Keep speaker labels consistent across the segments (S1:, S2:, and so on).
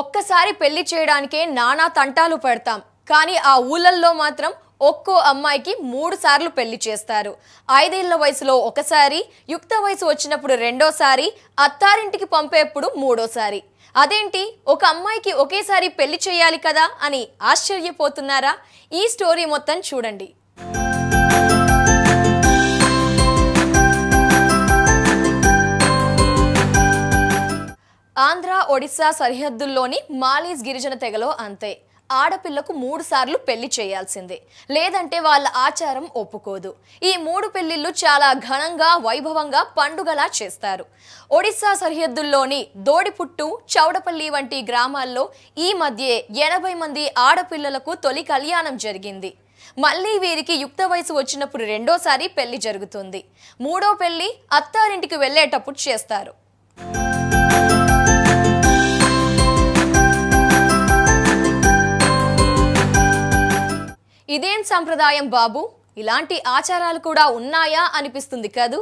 S1: ఒక్కసారి పెళ్లి చేయడానికే నానా తంటాలు పడతాం కానీ ఆ ఊళ్ళల్లో మాత్రం ఒక్కో అమ్మాయికి మూడు సార్లు పెళ్లి చేస్తారు ఐదేళ్ల వయసులో ఒకసారి యుక్త వయసు వచ్చినప్పుడు రెండోసారి అత్తారింటికి పంపేప్పుడు మూడోసారి అదేంటి ఒక అమ్మాయికి ఒకేసారి పెళ్లి చేయాలి కదా అని ఆశ్చర్యపోతున్నారా ఈ స్టోరీ మొత్తం చూడండి ఒడిశా సరిహద్దుల్లోని మాలీస్ గిరిజన తెగలో అంతే ఆడపిల్లకు మూడు సార్లు పెళ్లి చేయాల్సిందే లేదంటే వాళ్ళ ఆచారం ఒప్పుకోదు ఈ మూడు పెళ్లిళ్ళు చాలా ఘనంగా వైభవంగా పండుగలా చేస్తారు ఒడిశా సరిహద్దుల్లోని దోడిపుట్టు చౌడపల్లి వంటి గ్రామాల్లో ఈ మధ్య ఎనభై మంది ఆడపిల్లలకు తొలి కళ్యాణం జరిగింది మళ్ళీ వీరికి యుక్త వయసు వచ్చినప్పుడు రెండోసారి పెళ్లి జరుగుతుంది మూడో పెళ్లి అత్తారింటికి వెళ్ళేటప్పుడు చేస్తారు ఇదేం సంప్రదాయం బాబు ఇలాంటి ఆచారాలు కూడా ఉన్నాయా అనిపిస్తుంది కదూ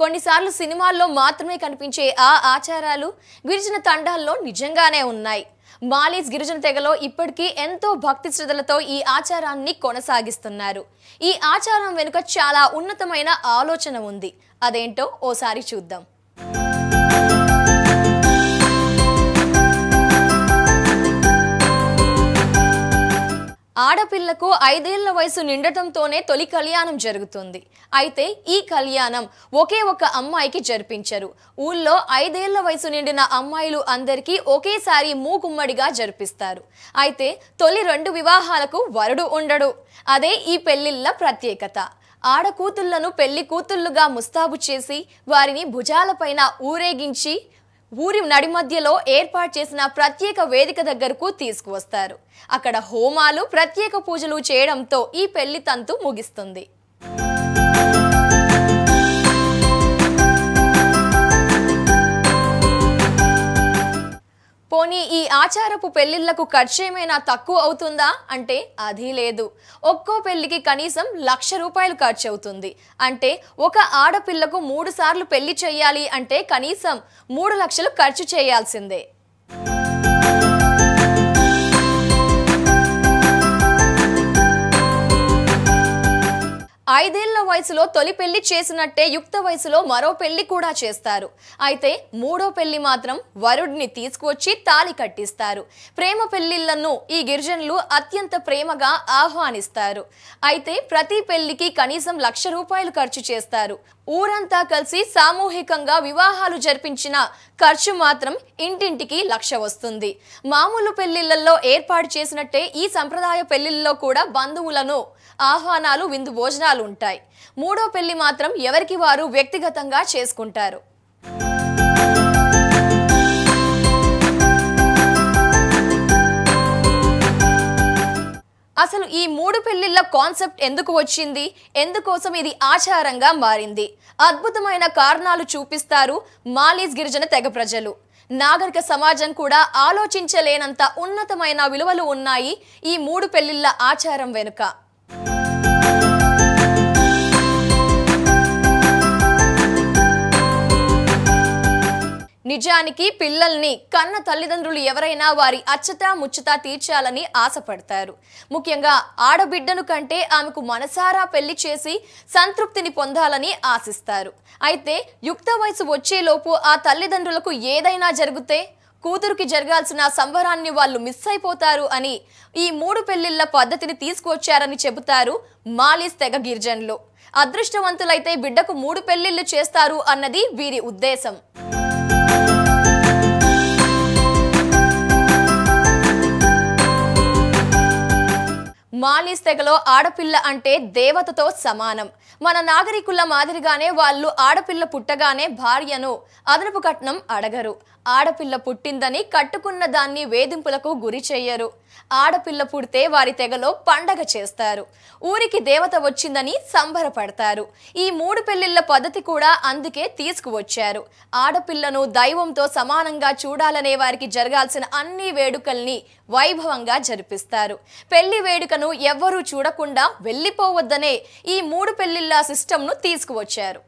S1: కొన్నిసార్లు సినిమాల్లో మాత్రమే కనిపించే ఆ ఆచారాలు గిరిజన తండాల్లో నిజంగానే ఉన్నాయి మాలీస్ గిరిజన తెగలో ఇప్పటికీ ఎంతో భక్తి శ్రద్ధలతో ఈ ఆచారాన్ని కొనసాగిస్తున్నారు ఈ ఆచారం వెనుక చాలా ఉన్నతమైన ఆలోచన ఉంది అదేంటో ఓసారి చూద్దాం ఆడపిల్లకు ఐదేళ్ల వయసు నిండటంతోనే తొలి కళ్యాణం జరుగుతుంది అయితే ఈ కళ్యాణం ఒకే ఒక అమ్మాయికి జరిపించరు ఊళ్ళో ఐదేళ్ల వయసు నిండిన అమ్మాయిలు అందరికీ ఒకేసారి మూకుమ్మడిగా జరిపిస్తారు అయితే తొలి రెండు వివాహాలకు వరుడు ఉండడు అదే ఈ పెళ్లిళ్ళ ప్రత్యేకత ఆడకూతుళ్లను పెళ్లి కూతుళ్లుగా ముస్తాబు చేసి వారిని భుజాలపైన ఊరేగించి ఊరి నడిమధ్యలో ఏర్పాటు చేసిన ప్రత్యేక వేదిక దగ్గరకు తీసుకువస్తారు అక్కడ హోమాలు ప్రత్యేక పూజలు చేయడంతో ఈ పెళ్లి తంతు ముగిస్తుంది బంగారపు పెళ్లిళ్లకు ఖర్చేమైనా తక్కువ అవుతుందా అంటే అది లేదు ఒక్కో పెళ్లికి కనీసం లక్ష రూపాయలు ఖర్చు అవుతుంది అంటే ఒక ఆడపిల్లకు మూడు సార్లు పెళ్లి చేయాలి అంటే కనీసం మూడు లక్షలు ఖర్చు చేయాల్సిందే ఐదేళ్ల వయసులో తొలి పెళ్లి చేసినట్టే యుక్త వయసులో మరో పెళ్లి కూడా చేస్తారు అయితే మూడో పెళ్లి మాత్రం వరుడిని తీసుకువచ్చి తాలి కట్టిస్తారు ప్రేమ పెళ్లిళ్లను ఈ గిరిజనులు అత్యంత ప్రేమగా ఆహ్వానిస్తారు అయితే ప్రతి పెళ్లికి కనీసం లక్ష రూపాయలు ఖర్చు చేస్తారు ఊరంతా కలిసి సామూహికంగా వివాహాలు జరిపించిన ఖర్చు మాత్రం ఇంటింటికి లక్ష వస్తుంది మామూలు పెళ్లిళ్లలో ఏర్పాటు చేసినట్టే ఈ సంప్రదాయ పెళ్లిల్లో కూడా బంధువులను ఆహ్వానాలు విందు భోజనాలు ఉంటాయి మూడో పెళ్లి మాత్రం ఎవరికి వారు వ్యక్తిగతంగా చేసుకుంటారు అసలు ఈ మూడు పెళ్లిళ్ల కాన్సెప్ట్ ఎందుకు వచ్చింది ఎందుకోసం ఇది ఆచారంగా మారింది అద్భుతమైన కారణాలు చూపిస్తారు మాలీస్ గిరిజన తెగ ప్రజలు నాగరిక సమాజం కూడా ఆలోచించలేనంత ఉన్నతమైన విలువలు ఉన్నాయి ఈ మూడు పెళ్లిళ్ల ఆచారం వెనుక నిజానికి పిల్లల్ని కన్న తల్లిదండ్రులు ఎవరైనా వారి అచ్చత ముచ్చత తీర్చాలని ఆశపడతారు ముఖ్యంగా ఆడబిడ్డను కంటే ఆమెకు మనసారా పెళ్లి చేసి సంతృప్తిని పొందాలని ఆశిస్తారు అయితే యుక్త వయసు వచ్చేలోపు ఆ తల్లిదండ్రులకు ఏదైనా జరిగితే కూతురుకి జరగాల్సిన సంబరాన్ని వాళ్ళు మిస్ అయిపోతారు అని ఈ మూడు పెళ్లిళ్ల పద్ధతిని తీసుకువచ్చారని చెబుతారు మాలిస్ తెగ గిరిజనులు అదృష్టవంతులైతే బిడ్డకు మూడు పెళ్లిళ్లు చేస్తారు అన్నది వీరి ఉద్దేశం పోలీస్ తెగలో ఆడపిల్ల అంటే దేవతతో సమానం మన నాగరికుల మాదిరిగానే వాళ్ళు ఆడపిల్ల పుట్టగానే భార్యను అదనపు కట్నం అడగరు ఆడపిల్ల పుట్టిందని కట్టుకున్న దాన్ని వేధింపులకు గురి చెయ్యరు ఆడపిల్ల పుడితే వారి తెగలో పండగ చేస్తారు ఊరికి దేవత వచ్చిందని సంబరపడతారు ఈ మూడు పెళ్లిళ్ల పద్ధతి కూడా అందుకే తీసుకువచ్చారు ఆడపిల్లను దైవంతో సమానంగా చూడాలనే వారికి జరగాల్సిన అన్ని వేడుకల్ని వైభవంగా జరిపిస్తారు పెళ్లి వేడుకను ఎవ్వరూ చూడకుండా వెళ్ళిపోవద్దనే ఈ మూడు పెళ్లిళ్ల సిస్టమ్ను తీసుకువచ్చారు